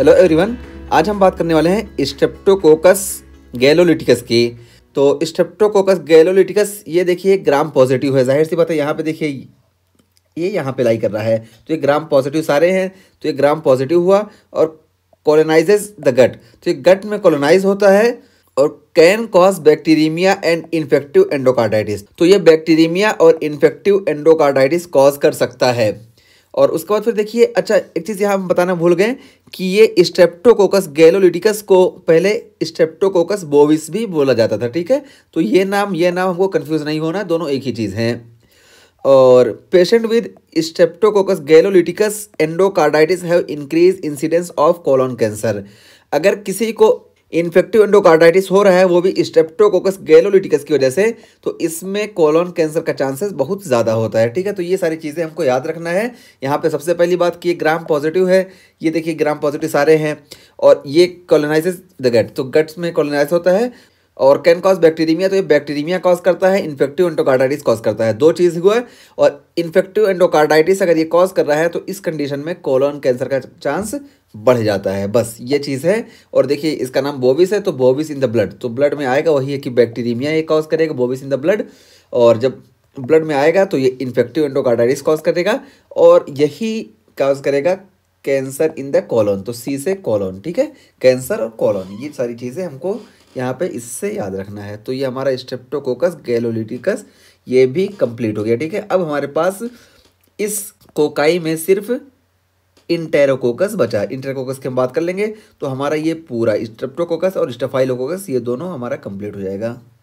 hello everyone आज हम बात करने वाले हैं स्ट्रेप्टोकोकस गैलोलिटिकस की तो स्ट्रेप्टोकोकस गैलोलिटिकस ये देखिए ग्राम पॉजिटिव है जाहिर सी बात है यहाँ पे देखिए ये यहाँ पे लाई कर रहा है तो ये ग्राम पॉजिटिव सारे हैं तो ये ग्राम पॉजिटिव हुआ और कॉलोनाइजेज द गट तो ये गट में कॉलोनाइज होता है और can cause bacteraemia and infective endocarditis तो ये बैक्टीरीमिया और इन्फेक्टिव एंडोकार्डाइटिस कॉज कर सकता है और उसके बाद फिर देखिए अच्छा एक चीज़ यहाँ हम बताना भूल गए कि ये स्ट्रेप्टोकोकस गैलोलिटिकस को पहले स्ट्रेप्टोकोकस बोविस भी बोला जाता था ठीक है तो ये नाम ये नाम हमको कन्फ्यूज़ नहीं होना दोनों एक ही चीज़ हैं और patient with streptococcus gallolyticus endocarditis have increase incidence of colon cancer अगर किसी को इन्फेक्टिव एंडोकार्डाइटिस हो रहा है वो भी स्टेप्टोकोकस गैलोलिटिकस की वजह से तो इसमें कोलोन कैंसर का चांसेस बहुत ज़्यादा होता है ठीक है तो ये सारी चीज़ें हमको याद रखना है यहाँ पे सबसे पहली बात कि ये ग्राम पॉजिटिव है ये देखिए ग्राम पॉजिटिव सारे हैं और ये कॉलोनाइज द गट तो गट्स में कॉलोनाइज होता है और कैन कॉज बैक्टीरिया तो ये बैक्टीरिया कॉज करता है इन्फेक्टिव एंडोकार्डाइटिस कॉज करता है दो चीज़ हुआ है और इन्फेक्टिव एंडोकार्डाइटिस अगर ये कॉज कर रहा है तो इस कंडीशन में कोलोन कैंसर का चांस बढ़ जाता है बस ये चीज़ है और देखिए इसका नाम बोविस है तो बोविस इन द ब्लड तो ब्लड में आएगा वही है कि बैक्टीरिया ये कॉज करेगा बोविस इन द ब्लड और जब ब्लड में आएगा तो ये इन्फेक्टिव एंडोकार्डाइटिस कॉज करेगा और यही कॉज करेगा कैंसर इन द कॉलोन तो सी से कॉलोन ठीक है कैंसर और कॉलोन ये सारी चीज़ें हमको यहाँ पे इससे याद रखना है तो ये हमारा स्ट्रेप्टोकोकस गैलोलिटिकस ये भी कंप्लीट हो गया ठीक है अब हमारे पास इस कोकाई में सिर्फ इंटेरोकोकस बचा इंटेरोकोकस की हम बात कर लेंगे तो हमारा ये पूरा स्ट्रेप्टोकोकस और स्टेफाइलोकोकस ये दोनों हमारा कंप्लीट हो जाएगा